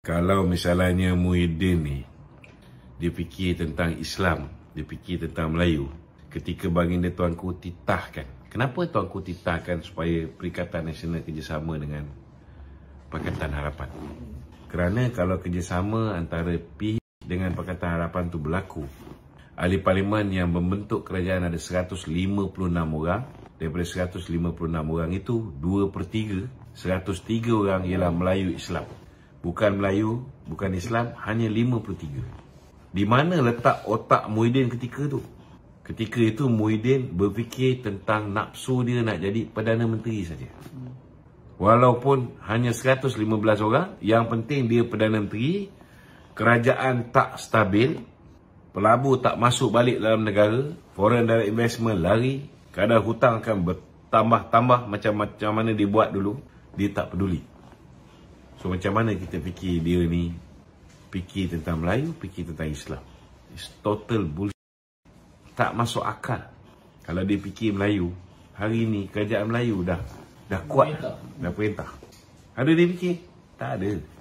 Kalau misalnya Muhyiddin ni Dia fikir tentang Islam Dia fikir tentang Melayu Ketika baginda tuanku titahkan Kenapa tuanku titahkan supaya Perikatan Nasional kerjasama dengan Pakatan Harapan Kerana kalau kerjasama antara P dengan Pakatan Harapan tu berlaku Ahli Parlimen yang membentuk kerajaan ada 156 orang Daripada 156 orang itu 2 per 3 103 orang ialah Melayu Islam bukan Melayu, bukan Islam, hanya 53. Di mana letak otak Muhyiddin ketika itu? Ketika itu Muhyiddin berfikir tentang nafsu dia nak jadi Perdana Menteri saja. Walaupun hanya 115 orang, yang penting dia Perdana Menteri, kerajaan tak stabil, pelabur tak masuk balik dalam negara, foreign direct investment lari, kadar hutang akan bertambah-tambah macam-macam mana dibuat dulu, dia tak peduli. So macam mana kita fikir dia ni Fikir tentang Melayu Fikir tentang Islam It's total bullshit Tak masuk akal Kalau dia fikir Melayu Hari ni kerajaan Melayu dah Dah kuat Dah perintah Ada dia fikir? Tak ada